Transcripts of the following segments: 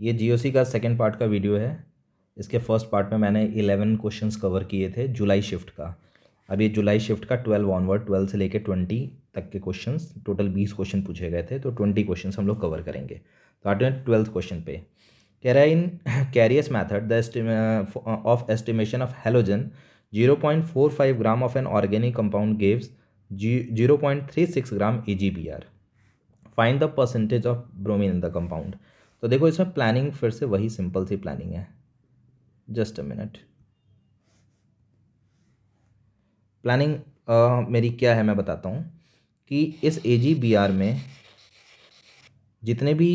ये जीओसी का second part का वीडियो है इसके फर्स्ट पार्ट में मैंने इलेवन क्वेश्चंस कवर किए थे जुलाई शिफ्ट का अब ये जुलाई शिफ्ट का ट्वेल्व ऑनवर्ड ट्वेल्व से लेकर ट्वेंटी तक के क्वेश्चंस टोटल बीस क्वेश्चन पूछे गए थे तो ट्वेंटी क्वेश्चंस हम लोग कवर करेंगे तो आठ ट्वेल्थ क्वेश्चन पे कह रहा है in Carius method the of estimation of halogen zero point four five gram of an organic compound gave G zero point three six gram A G B R find the percentage of bromine in the compound तो देखो इसमें planning फिर से वही simple सी planning है just a minute planning मेरी क्या है मैं बताता हूँ कि इस ए जी बी आर में जितने भी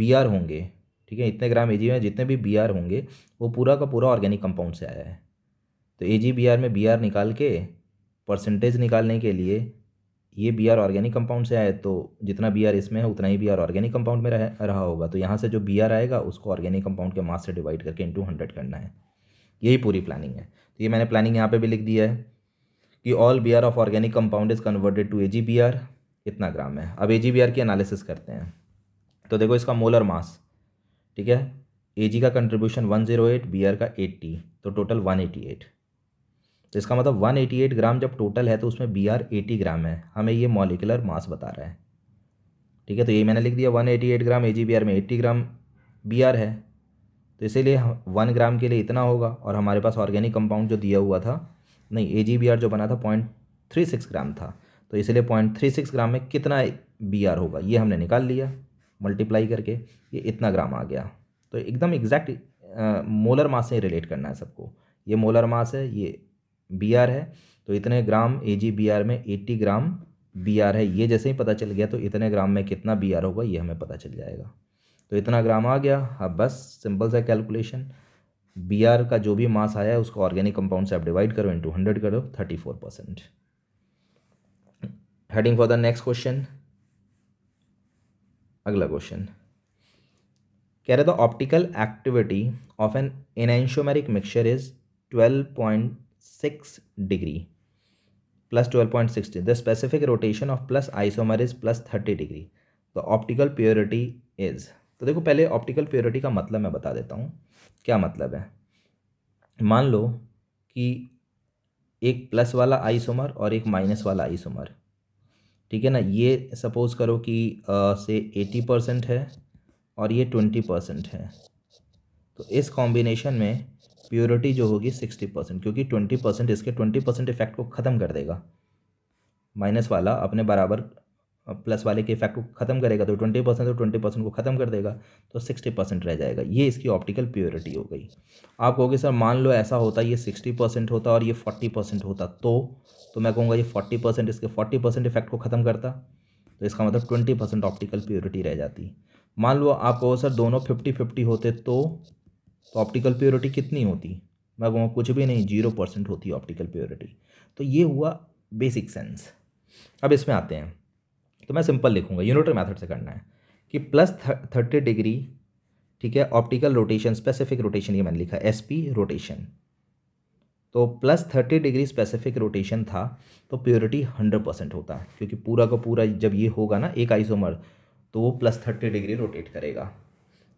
बी आर होंगे ठीक है इतने ग्राम ए जी में जितने भी बी आर होंगे वो पूरा का पूरा ऑर्गेनिक कंपाउंड से आया है तो ए जी बी आर में बी आर निकाल के परसेंटेज निकालने के लिए ये बी आर ऑर्गेनिक कंपाउंड से आए तो जितना बी आर इसमें है उतना ही बी आर ऑर्गेनिक कंपाउंड में रह, रहा होगा तो यहाँ से जो बी आर आएगा उसको ऑर्गेनिक कंपाउंड के मास से डिवाइड करके इंटू हंड्रेड करना है यही पूरी प्लानिंग है तो ये मैंने प्लानिंग यहाँ पे भी लिख दिया है कि all B R of organic compound is converted to A G B R इतना ग्राम है अब ए जी बी आर की एनालिसिस करते हैं तो देखो इसका मोलर मास ठीक है ए जी का contribution one zero eight B R का एट्टी तो टोटल वन एटी एट तो इसका मतलब 188 ग्राम जब टोटल है तो उसमें बी आर एटी ग्राम है हमें ये मॉलिकुलर मास बता रहा है ठीक है तो ये मैंने लिख दिया 188 gram A G B R में एट्टी ग्राम बी आर है तो इसीलिए वन ग्राम के लिए इतना होगा और हमारे पास ऑर्गेनिक कंपाउंड जो दिया हुआ था नहीं ए जी बी आर जो बना था पॉइंट थ्री सिक्स ग्राम था तो इसलिए पॉइंट थ्री सिक्स ग्राम में कितना बी आर होगा ये हमने निकाल लिया मल्टीप्लाई करके ये इतना ग्राम आ गया तो एकदम एग्जैक्ट मोलर मास से रिलेट करना है सबको ये मोलर मास है ये बी आर है तो इतने gram A G B R में एट्टी ग्राम बी आर है ये जैसे ही पता चल गया तो इतने ग्राम में कितना बी आर होगा ये हमें पता चल जाएगा तो इतना ग्राम आ गया अब बस सिंपल सा कैलकुलेशन बी आर का जो भी मास आया है उसको ऑर्गेनिक कंपाउंड से आप डिवाइड करो इंटू हंड्रेड करो thirty four percent heading for the next question अगला क्वेश्चन कह रहे तो optical activity of an enantiomeric mixture is twelve point six degree plus twelve point sixty the specific rotation of plus isomer is plus thirty degree the optical purity is तो देखो पहले optical purity का मतलब मैं बता देता हूँ क्या मतलब है मान लो कि एक प्लस वाला आइसोमर और एक माइनस वाला आइसोमर ठीक है ना ये सपोज़ करो कि आ, से एटी परसेंट है और ये ट्वेंटी परसेंट है तो इस कॉम्बिनेशन में प्योरिटी जो होगी सिक्सटी परसेंट क्योंकि ट्वेंटी परसेंट इसके ट्वेंटी परसेंट इफेक्ट को ख़त्म कर देगा माइनस वाला अपने बराबर प्लस वाले के इफेक्ट को ख़त्म करेगा तो ट्वेंटी परसेंट तो ट्वेंटी परसेंट को ख़त्म कर देगा तो सिक्सटी परसेंट रह जाएगा ये इसकी ऑप्टिकल प्योरिटी हो गई आप कहोगे सर मान लो ऐसा होता ये सिक्सटी परसेंट होता और ये फोर्टी परसेंट होता तो तो मैं कहूँगा ये फोर्टी परसेंट इसके फोर्टी परसेंट इफेक्ट को ख़त्म करता तो इसका मतलब ट्वेंटी परसेंट ऑप्टिकल प्योरिटी रह जाती मान लो आप कहो सर दोनों फिफ्टी फिफ्टी होते तो तो ऑप्टिकल प्योरिटी कितनी होती मैं कुछ भी नहीं जीरो परसेंट होती ऑप्टिकल प्योरिटी तो ये हुआ बेसिक सेंस अब इसमें आते हैं तो मैं सिंपल लिखूंगा यूनिटर मेथड से करना है कि प्लस थर्टी डिग्री ठीक है ऑप्टिकल रोटेशन स्पेसिफिक रोटेशन ये मैंने लिखा एस पी रोटेशन तो plus thirty degree specific rotation था तो प्योरिटी हंड्रेड परसेंट होता है क्योंकि पूरा का पूरा जब ये होगा ना एक आइसोमर तो वो प्लस थर्टी डिग्री रोटेट करेगा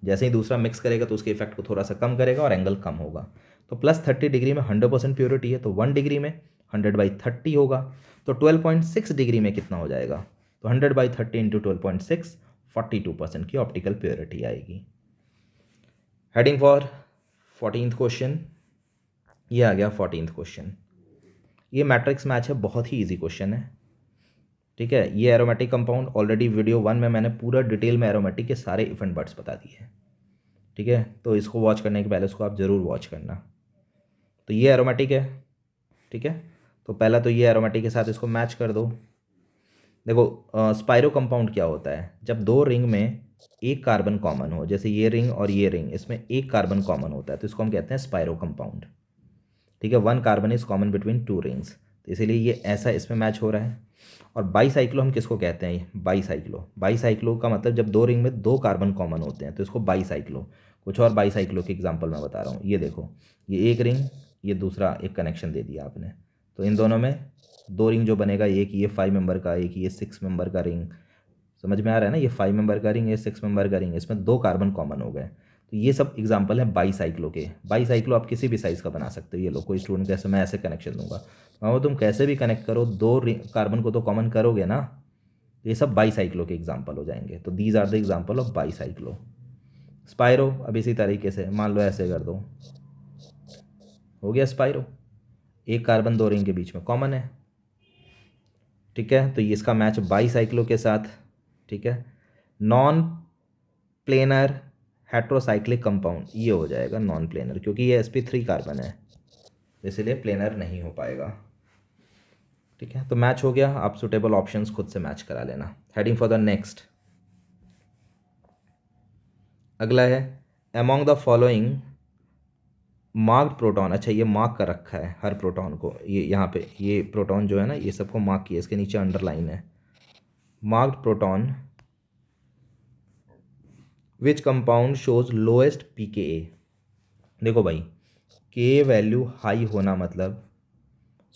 जैसे ही दूसरा मिक्स करेगा तो उसके इफेक्ट को थोड़ा सा कम करेगा और एंगल कम होगा तो प्लस थर्टी डिग्री में हंड्रेड परसेंट प्योरिटी है तो वन डिग्री में हंड्रेड बाई थर्टी होगा तो ट्वेल्व पॉइंट सिक्स डिग्री में कितना हो जाएगा तो hundred by thirty into twelve point six forty two percent की ऑप्टिकल प्योरिटी आएगी हेडिंग फॉर फोर्टीन क्वेश्चन ये आ गया फोर्टीन क्वेश्चन ये मैट्रिक्स मैच है बहुत ही ईजी क्वेश्चन है ठीक है ये aromatic compound already video one में मैंने पूरा डिटेल में एरोमेटिक के सारे इफेंट बर्ड्स बता दिए हैं ठीक है तो इसको वॉच करने के पहले इसको आप ज़रूर वॉच करना तो ये एरोमेटिक है ठीक है तो पहला तो ये एरोमेटिक के साथ इसको मैच कर दो देखो स्पायरो कंपाउंड क्या होता है जब दो रिंग में एक कार्बन कॉमन हो जैसे ये रिंग और ये रिंग इसमें एक कार्बन कॉमन होता है तो इसको हम कहते हैं स्पायरो कंपाउंड ठीक है one carbon is common between two rings तो इसीलिए ये ऐसा इसमें मैच हो रहा है और बाईसाइक्लो हम किसको कहते हैं बाईसाइक्लो बाईसाइक्लो का मतलब जब दो रिंग में दो कार्बन कॉमन होते हैं तो इसको बाईसाइक्लो कुछ और बाईसाइक्लो के एग्जाम्पल मैं बता रहा हूँ ये देखो ये एक रिंग ये दूसरा एक कनेक्शन दे दिया आपने तो इन दोनों में दो रिंग जो बनेगा एक ये फाइव मेंबर का एक ये सिक्स मेंबर का रिंग समझ में आ रहा है ना ये फाइव मेंबर का रिंग ये सिक्स मेंबर का रिंग इसमें दो कार्बन कॉमन हो गए तो ये सब एग्जाम्पल है बाई साइकिलो के बाई साइकिलो आप किसी भी साइज़ का बना सकते हो ये लोग कोई स्टूडेंट कैसे मैं ऐसे कनेक्शन दूंगा मामा तुम कैसे भी कनेक्ट करो दो कार्बन को तो कॉमन करोगे ना ये सब बाई साइकिलो के एग्जाम्पल हो जाएंगे तो these are the example of bicyclo spiro अब इसी तरीके से मान लो ऐसे कर दो हो गया स्पायरो एक कार्बन दो रिंग के बीच में कॉमन है ठीक है तो ये इसका मैच बाई साइकिलो के साथ ठीक है नॉन प्लेनर हेट्रोसाइक्लिक कंपाउंड ये हो जाएगा नॉन प्लेनर क्योंकि ये एस पी थ्री कार्बन है इसीलिए प्लेनर नहीं हो पाएगा ठीक है तो मैच हो गया आप सुटेबल ऑप्शंस खुद से मैच करा लेना हेडिंग फॉर द नेक्स्ट अगला है among the following mark proton अच्छा ये मार्क कर रखा है हर प्रोटॉन को ये यहाँ पे ये प्रोटॉन जो है ना ये सबको मार्क किया इसके नीचे अंडरलाइन है marked proton which compound shows lowest P K A देखो भाई के वैल्यू हाई होना मतलब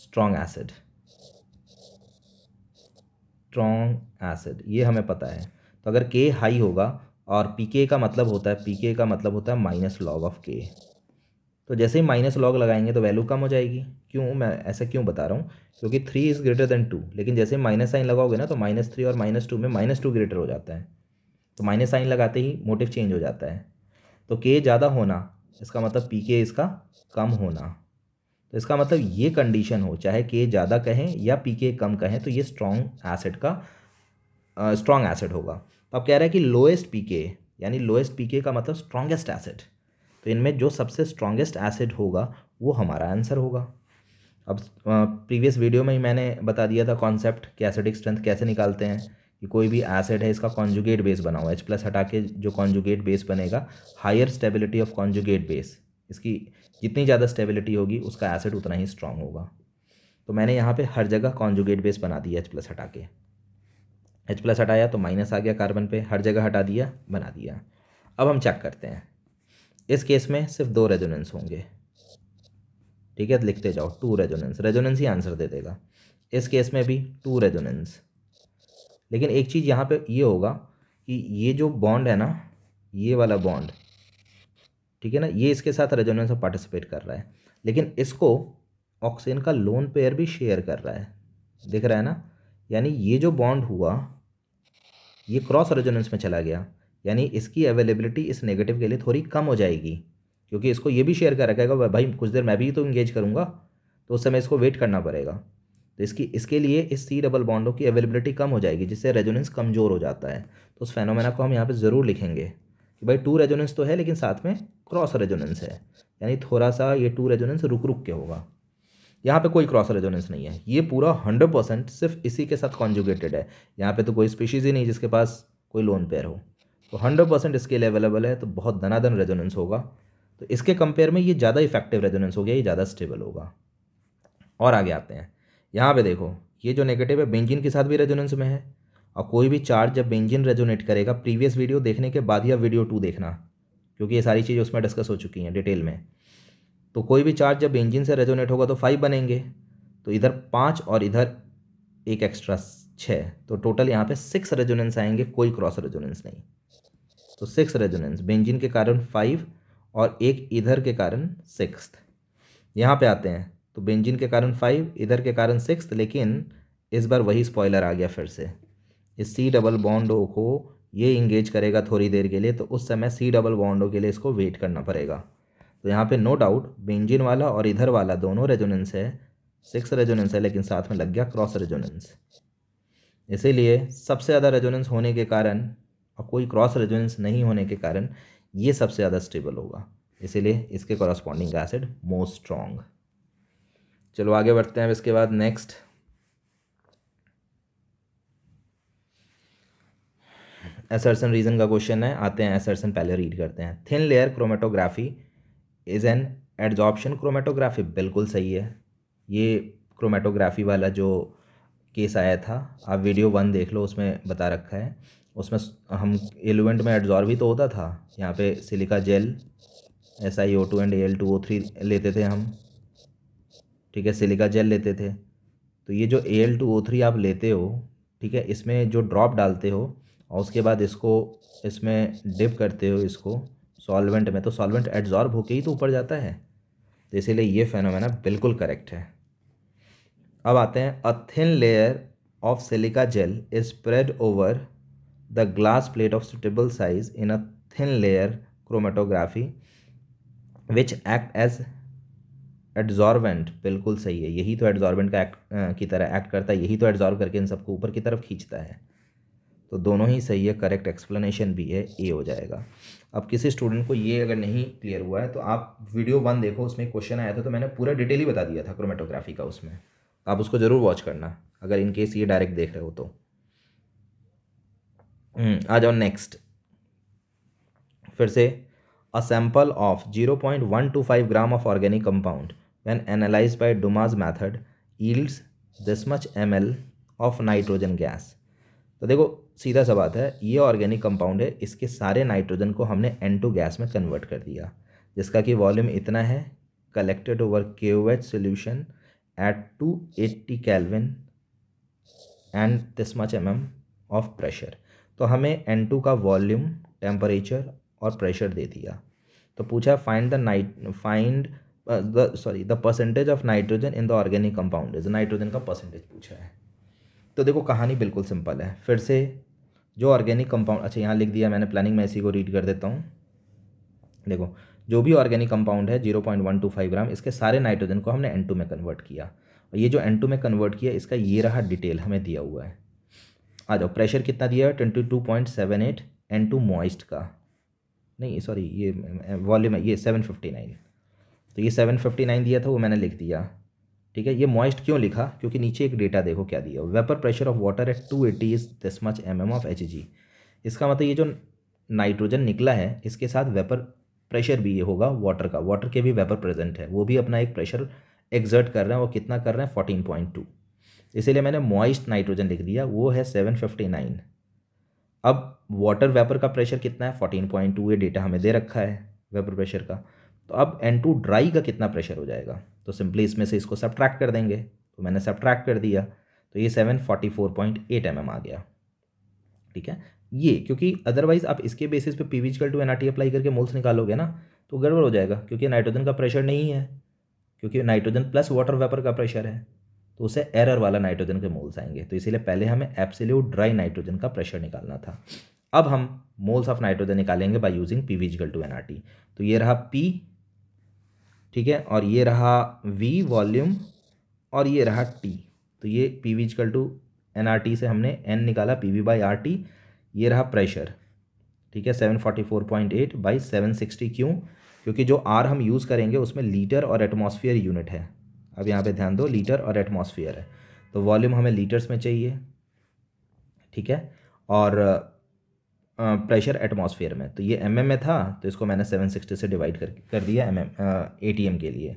स्ट्रॉन्ग एसिड स्ट्रॉन्ग एसिड ये हमें पता है तो अगर के हाई होगा और पी के का मतलब होता है पी के का मतलब होता है माइनस लॉग ऑफ के तो जैसे ही माइनस लॉग लगाएंगे तो वैल्यू कम हो जाएगी क्यों मैं ऐसा क्यों बता रहा हूँ क्योंकि three is greater than two लेकिन जैसे माइनस साइन लगाओगे ना तो माइनस थ्री और माइनस टू में माइनस टू ग्रेटर हो जाता है तो माइनस साइन लगाते ही मोटिव चेंज हो जाता है तो के ज़्यादा होना इसका मतलब पी के इसका कम होना तो इसका मतलब ये कंडीशन हो चाहे के ज़्यादा कहें या पी के कम कहें तो ये स्ट्रॉन्ग एसिड का स्ट्रॉन्ग एसिड होगा तो अब कह रहे हैं कि लोएस्ट पी के यानी लोएस्ट पी के का मतलब स्ट्रॉन्गेस्ट एसिड तो इनमें जो सबसे स्ट्रॉन्गेस्ट एसिड होगा वो हमारा आंसर होगा अब प्रीवियस वीडियो में ही मैंने बता दिया था कॉन्सेप्ट कि एसिडिक स्ट्रेंथ कैसे निकालते हैं कि कोई भी एसिड है इसका कॉन्जुगेट बेस बना हुआ है एच प्लस हटा के जो कॉन्जुगेट बेस बनेगा higher stability of conjugate base इसकी जितनी ज़्यादा स्टेबिलिटी होगी उसका एसिड उतना ही स्ट्रांग होगा तो मैंने यहाँ पे हर जगह कॉन्जुगेट बेस बना दिया एच प्लस हटा के एच प्लस हटाया तो माइनस आ गया कार्बन पे हर जगह हटा दिया बना दिया अब हम चेक करते हैं इस केस में सिर्फ दो रेजोनेंस होंगे ठीक है तो लिखते जाओ टू रेजोनेंस रेजोनेंस ही आंसर दे देगा इस केस में भी टू रेजोनेंस लेकिन एक चीज़ यहाँ पे ये होगा कि ये जो बॉन्ड है ना ये वाला बॉन्ड ठीक है ना ये इसके साथ रेजोनेंस में पार्टिसिपेट कर रहा है लेकिन इसको ऑक्सीजन का लोन पेयर भी शेयर कर रहा है दिख रहा है ना यानी ये जो बॉन्ड हुआ ये क्रॉस रेजोनेंस में चला गया यानी इसकी अवेलेबिलिटी इस नेगेटिव के लिए थोड़ी कम हो जाएगी क्योंकि इसको ये भी शेयर कर रखेगा भाई कुछ देर मैं भी तो इंगेज करूँगा तो उस समय इसको वेट करना पड़ेगा तो इसकी इसके लिए इस सी डबल बॉन्डों की अवेलेबिलिटी कम हो जाएगी जिससे रेजोनेंस कमज़ोर हो जाता है तो उस फेनोमेना को हम यहाँ पे ज़रूर लिखेंगे कि भाई टू रेजोनेंस तो है लेकिन साथ में क्रॉस रेजोनेंस है यानी थोड़ा सा ये टू रेजोनेंस रुक रुक के होगा यहाँ पे कोई क्रॉस रेजोनेंस नहीं है ये पूरा हंड्रेड परसेंट सिर्फ इसी के साथ कॉन्जुगेटेड है यहाँ पे तो कोई स्पीशीज़ ही नहीं जिसके पास कोई लोन पेयर हो तो हंड्रेड परसेंट इसके लिए अवेलेबल है तो बहुत धनाधन रेजोनेंस होगा तो इसके कंपेयर में ये ज़्यादा इफेक्टिव रेजोनेंस हो गया ये ज़्यादा स्टेबल होगा और आगे आते हैं यहाँ पे देखो ये जो नेगेटिव है बेंजिन के साथ भी रेजोनेंस में है और कोई भी चार्ज जब बेंजिन रेजोनेट करेगा प्रीवियस वीडियो देखने के बाद ही अब वीडियो टू देखना क्योंकि ये सारी चीज़ें उसमें डिस्कस हो चुकी हैं डिटेल में तो कोई भी चार्ज जब इंजिन से रेजोनेट होगा तो फाइव बनेंगे तो इधर पाँच और इधर एक एक्स्ट्रा छः तो टोटल यहाँ पे सिक्स रेजोनेंस आएंगे कोई क्रॉस रेजोनेंस नहीं तो सिक्स रेजोनेंस बेंजिन के कारण फाइव और एक इधर के कारण सिक्स यहाँ पे आते हैं तो बेंजीन के कारण फाइव इधर के कारण सिक्स तो लेकिन इस बार वही स्पॉयलर आ गया फिर से इस सी डबल बॉन्डो को ये इंगेज करेगा थोड़ी देर के लिए तो उस समय सी डबल बॉन्डो के लिए इसको वेट करना पड़ेगा तो यहाँ पे नो डाउट बेंजिन वाला और इधर वाला दोनों रेजोनेंस है सिक्स रेजोनेंस है लेकिन साथ में लग गया क्रॉस रेजोनेंस इसीलिए सबसे ज़्यादा रेजोनेंस होने के कारण और कोई क्रॉस रेजोनेंस नहीं होने के कारण ये सबसे ज़्यादा स्टेबल होगा इसीलिए इसके कॉरस्पॉन्डिंग एसिड मोस्ट स्ट्रॉन्ग चलो आगे बढ़ते हैं इसके बाद नेक्स्ट एसर्सन रीजन का क्वेश्चन है आते हैं एसर्सन पहले रीड करते हैं thin layer chromatography is an adsorption chromatography बिल्कुल सही है ये क्रोमेटोग्राफी वाला जो केस आया था आप वीडियो वन देख लो उसमें बता रखा है उसमें हम एलुवेंट में एडजॉर्व ही तो होता था यहाँ पे silica gel S I O two and L two O three लेते थे हम ठीक है सिलिका जेल लेते थे तो ये जो A L two O three आप लेते हो ठीक है इसमें जो ड्रॉप डालते हो और उसके बाद इसको इसमें डिप करते हो इसको सॉल्वेंट में तो सॉल्वेंट एड्जॉर्ब होके ही तो ऊपर जाता है तो इसीलिए ये फेनोमेना बिल्कुल करेक्ट है अब आते हैं a thin layer of silica gel is spread over the glass plate of suitable size in a thin layer chromatography which act as adsorbent बिल्कुल सही है यही तो एड्जॉर्बेंट का एक्ट की तरह एक्ट करता है यही तो एड्जॉर्ब करके इन सबको ऊपर की तरफ खींचता है तो दोनों ही सही है करेक्ट एक्सप्लेनेशन भी है ए हो जाएगा अब किसी स्टूडेंट को ये अगर नहीं क्लियर हुआ है तो आप वीडियो वन देखो उसमें क्वेश्चन आया था तो मैंने पूरा डिटेल ही बता दिया था क्रोमेटोग्राफी का उसमें आप उसको ज़रूर वॉच करना अगर इन केस ये डायरेक्ट देख रहे हो तो हम्म, आ जाओ नेक्स्ट फिर से a sample of zero point one two five gram of organic compound when analyzed by Dumas method yields this much ml of nitrogen gas तो देखो सीधा सा बात है ये ऑर्गेनिक कंपाउंड है इसके सारे नाइट्रोजन को हमने एन टू गैस में कन्वर्ट कर दिया जिसका कि वॉल्यूम इतना है collected over K O H solution at two eighty kelvin and this much M M of pressure तो हमें एन टू का वॉल्यूम टेम्परेचर और प्रेशर दे दिया तो पूछा find the night find sorry the percentage of nitrogen in the organic compound is nitrogen का percentage पूछा है तो देखो कहानी बिल्कुल सिंपल है फिर से जो ऑर्गेनिक कंपाउंड अच्छा यहाँ लिख दिया मैंने प्लानिंग में इसी को रीड कर देता हूँ देखो जो भी ऑर्गेनिक कंपाउंड है zero point one two five gram इसके सारे नाइट्रोजन को हमने एन टू में कन्वर्ट किया और ये जो एन टू में कन्वर्ट किया इसका ये रहा डिटेल हमें दिया हुआ है आ जाओ प्रेशर कितना दिया है twenty two point seven eight N two moist का नहीं सॉरी ये वॉल्यूम है ये सेवन फिफ्टी नाइन तो ये सेवन फिफ्टी नाइन दिया था वो मैंने लिख दिया ठीक है ये मॉइस्ट क्यों लिखा क्योंकि नीचे एक डेटा देखो क्या दिया vapour pressure of water at two eighty is this much M M of H G इसका मतलब ये जो नाइट्रोजन निकला है इसके साथ वेपर प्रेशर भी ये होगा वाटर का वाटर के भी वेपर प्रेजेंट है वो भी अपना एक प्रेशर एग्जर्ट कर रहे हैं वो कितना कर रहे हैं फोर्टीन पॉइंट टू इसीलिए मैंने मॉइस्ट नाइट्रोजन लिख दिया वो है सेवन फिफ्टी नाइन अब वाटर वेपर का प्रेशर कितना है फोर्टीन पॉइंट टू ये डेटा हमें दे रखा है वेपर प्रेशर का तो अब एन टू ड्राई का कितना प्रेशर हो जाएगा तो सिंपली इसमें से इसको सब्ट्रैक्ट कर देंगे तो मैंने सब्ट्रैक्ट कर दिया तो ये seven forty four point eight M M आ गया ठीक है ये क्योंकि अदरवाइज आप इसके बेसिस पे P V to N apply करके मोल्स निकालोगे ना तो गड़बड़ हो जाएगा क्योंकि नाइट्रोजन का प्रेशर नहीं है क्योंकि नाइट्रोजन प्लस वाटर वेपर का प्रेशर है तो उसे एरर वाला नाइट्रोजन के मोल्स आएंगे तो इसीलिए पहले हमें एप्सिल्यूट ड्राई नाइट्रोजन का प्रेशर निकालना था अब हम मोल्स ऑफ नाइट्रोजन निकालेंगे by using P V to N तो ये रहा पी ठीक है और ये रहा वी वॉल्यूम और ये रहा टी तो ये P V equal to N R T से हमने एन निकाला P V by R T ये रहा प्रेशर ठीक है seven forty four point eight by seven sixty क्यों क्योंकि जो आर हम यूज़ करेंगे उसमें लीटर और एटमॉस्फेयर यूनिट है अब यहाँ पे ध्यान दो लीटर और एटमॉस्फेयर है तो वॉल्यूम हमें लीटर्स में चाहिए ठीक है और प्रेशर एटमॉस्फेयर में तो ये एम में था तो इसको मैंने सेवन सिक्सटी से डिवाइड कर कर दिया M M A T M के लिए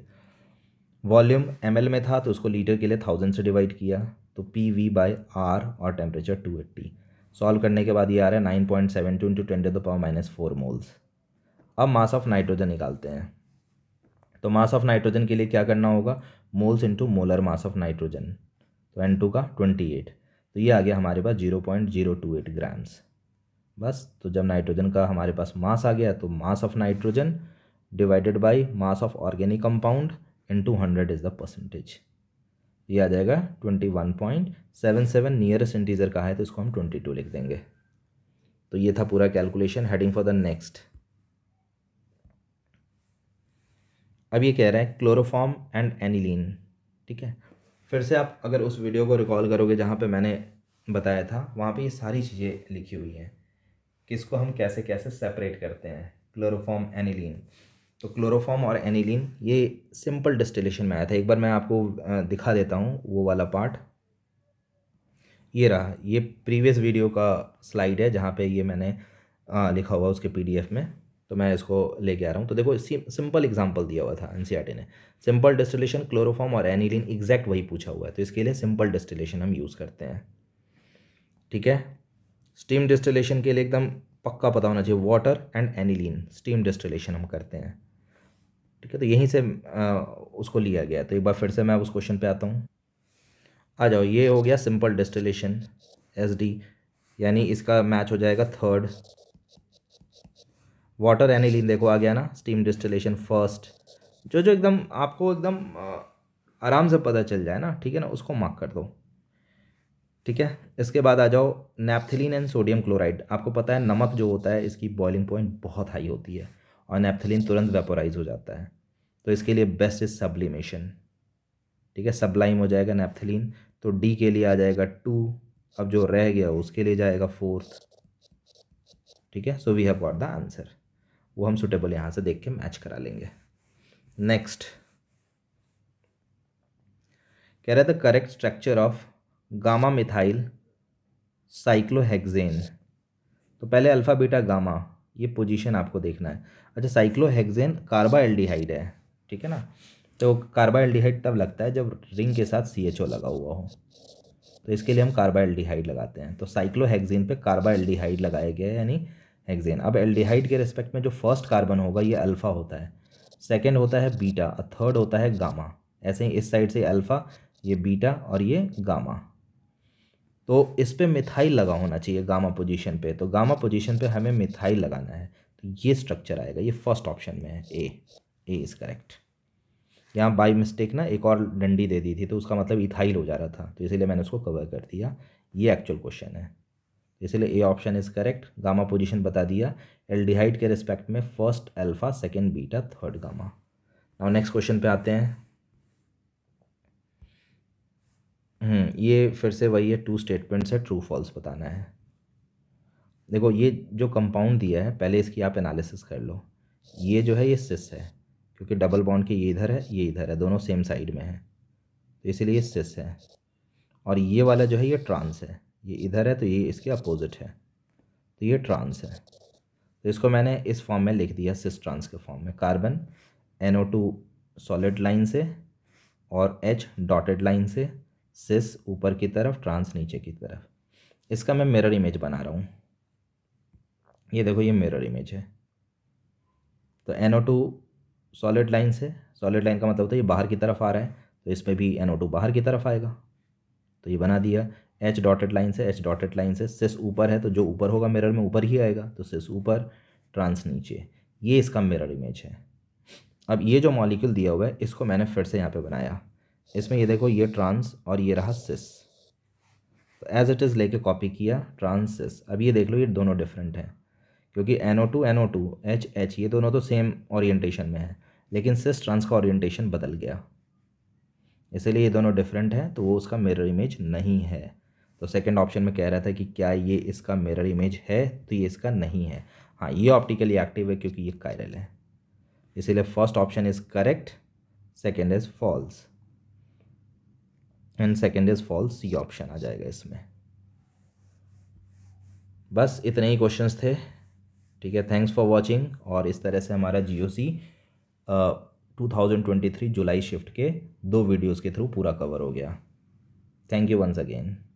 वॉल्यूम एम एल में था तो उसको लीटर के लिए थाउजेंड से डिवाइड किया तो पी वी बाई आर और टेम्परेचर टू एट्टी सॉल्व करने के बाद ये आ रहा है nine point seven two into twenty the power minus four moles अब मास ऑफ नाइट्रोजन निकालते हैं तो मास ऑफ नाइट्रोजन के लिए क्या करना होगा moles into molar mass of nitrogen तो एन टू का ट्वेंटी एट तो ये आ गया हमारे पास zero point zero two eight grams बस तो जब नाइट्रोजन का हमारे पास मास आ गया तो mass of nitrogen divided by mass of organic compound into hundred is the percentage ये आ जाएगा twenty one point seven seven nearest integer का है तो इसको हम ट्वेंटी टू लिख देंगे तो ये था पूरा calculation heading for the next अब ये कह रहे हैं क्लोरोफॉर्म एंड एनिलीन ठीक है फिर से आप अगर उस वीडियो को रिकॉल करोगे जहाँ पे मैंने बताया था वहाँ पे ये सारी चीज़ें लिखी हुई हैं कि इसको हम कैसे कैसे सेपरेट करते हैं क्लोरोफॉर्म एनिलीन तो क्लोरोफॉर्म और एनिलीन ये सिंपल डिस्टिलेशन में आया था एक बार मैं आपको दिखा देता हूँ वो वाला पार्ट ये रहा ये प्रीवियस वीडियो का स्लाइड है जहाँ पे ये मैंने आ, लिखा हुआ उसके पीडीएफ में तो मैं इसको लेके आ रहा हूँ तो देखो सिंपल एग्जाम्पल दिया हुआ था एनसीईआरटी e ने सिंपल डिस्टिलेशन क्लोरोफॉर्म और एनिलीन एग्जैक्ट वही पूछा हुआ है तो इसके लिए सिंपल डिस्टिलेशन हम यूज़ करते हैं ठीक है स्टीम डिस्टिलेशन के लिए एकदम पक्का पता होना चाहिए water and aniline steam distillation हम करते हैं ठीक है तो यहीं से आ, उसको लिया गया तो एक बार फिर से मैं उस क्वेश्चन पे आता हूँ आ जाओ ये हो गया सिंपल डिस्टिलेशन एस डी यानी इसका मैच हो जाएगा थर्ड वाटर एनिलीन देखो आ गया ना स्टीम डिस्टिलेशन फर्स्ट जो जो एकदम आपको एकदम आराम से पता चल जाए ना ठीक है ना उसको मार्क कर दो ठीक है इसके बाद आ जाओ नेपथिलीन एंड सोडियम क्लोराइड आपको पता है नमक जो होता है इसकी बॉइलिंग पॉइंट बहुत हाई होती है और नेपथिलीन तुरंत वेपोराइज हो जाता है तो इसके लिए बेस्ट इज सब्लिमेशन ठीक है सब्लाइम हो जाएगा नेपथिलीन तो डी के लिए आ जाएगा टू अब जो रह गया उसके लिए जाएगा फोर्थ ठीक है so we have got the answer वो हम सुटेबल यहाँ से देख के मैच करा लेंगे नेक्स्ट कह रहे the correct structure of gamma methyl cyclohexane तो पहले अल्फ़ा बीटा गामा ये पोजीशन आपको देखना है अच्छा साइक्लोहेक्जेन कार्बाएल्डिहाइड है ठीक है ना तो कार्बाएल्डिहाइड तब लगता है जब रिंग के साथ सी एच ओ लगा हुआ हो तो इसके लिए हम कार्बाएल्डिहाइड लगाते हैं तो साइक्लोहेक्जेन पे कार्बाएल्डिहाइड लगाया गया है यानी हेक्जेन अब एल्डिहाइड के रिस्पेक्ट में जो फर्स्ट कार्बन होगा ये अल्फ़ा होता है सेकेंड होता है बीटा और थर्ड होता है गामा ऐसे ही इस साइड से अल्फ़ा ये बीटा और ये गामा तो इस पर मिथाइल लगा होना चाहिए गामा पोजीशन पे तो गामा पोजीशन पे हमें मिथाइल लगाना है तो ये स्ट्रक्चर आएगा ये फर्स्ट ऑप्शन में है ए ए इज़ करेक्ट यहाँ बाई मिस्टेक ना एक और डंडी दे दी थी तो उसका मतलब इथाइल हो जा रहा था तो इसीलिए मैंने उसको कवर कर दिया ये एक्चुअल क्वेश्चन है इसलिए A option is correct gamma position बता दिया एल्डिहाइड के रिस्पेक्ट में first alpha second beta third gamma now next question पे आते हैं हम्म, ये फिर से वही है टू स्टेटमेंट्स है ट्रू फॉल्स बताना है देखो ये जो कंपाउंड दिया है पहले इसकी आप एनालिसिस कर लो ये जो है ये सिस है क्योंकि डबल बॉन्ड के ये इधर है ये इधर है दोनों सेम साइड में है तो इसीलिए सिस है और ये वाला जो है ये ट्रांस है ये इधर है तो ये इसके अपोजिट है तो ये ट्रांस है तो इसको मैंने इस फॉर्म में लिख दिया सिस ट्रांस के फॉर्म में carbon N two solid line से और एच डॉटेड लाइन से सिस ऊपर की तरफ ट्रांस नीचे की तरफ इसका मैं मिरर इमेज बना रहा हूँ ये देखो ये मिरर इमेज है तो N O two solid line से सॉलिड लाइन का मतलब होता है ये बाहर की तरफ आ रहा है तो इसमें भी एन ओ टू बाहर की तरफ आएगा तो ये बना दिया एच डॉटेड लाइन से एच डॉटेड लाइन से सिस ऊपर है तो जो ऊपर होगा मिरर में ऊपर ही आएगा तो सिस ऊपर ट्रांस नीचे ये इसका मिरर इमेज है अब ये जो मॉलिक्यूल दिया हुआ है इसको मैंने फिर से यहाँ पे बनाया इसमें ये देखो ये ट्रांस और ये रहा सिस तो एज इट इज़ लेके कॉपी किया ट्रांस सिस अब ये देख लो ये दोनों डिफरेंट हैं क्योंकि N O two N O two H H ये दोनों तो सेम ओरिएंटेशन में है लेकिन सिस ट्रांस का ओरिएंटेशन बदल गया इसीलिए ये दोनों डिफरेंट हैं तो वो उसका मिरर इमेज नहीं है तो सेकंड ऑप्शन में कह रहा था कि क्या ये इसका मिरर इमेज है तो ये इसका नहीं है हाँ ये ऑप्टिकली एक्टिव है क्योंकि ये कायरल है इसीलिए first option is correct second is false and second is false ये ऑप्शन आ जाएगा इसमें बस इतने ही क्वेश्चंस थे ठीक है थैंक्स फॉर वाचिंग और इस तरह से हमारा G O C two thousand twenty three जुलाई शिफ्ट के दो वीडियोज़ के थ्रू पूरा कवर हो गया थैंक यू वंस अगेन